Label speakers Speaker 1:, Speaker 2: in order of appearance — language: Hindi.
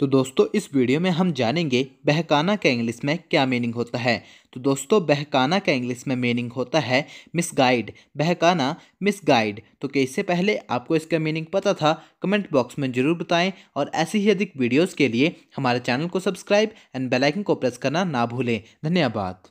Speaker 1: तो दोस्तों इस वीडियो में हम जानेंगे बहकाना का इंग्लिश में क्या मीनिंग होता है तो दोस्तों बहकाना का इंग्लिश में मीनिंग होता है मिस गाइड बहकाना मिस गाइड तो कैसे पहले आपको इसका मीनिंग पता था कमेंट बॉक्स में ज़रूर बताएं और ऐसी ही अधिक वीडियोज़ के लिए हमारे चैनल को सब्सक्राइब एंड बेलाइकन को प्रेस करना ना भूलें धन्यवाद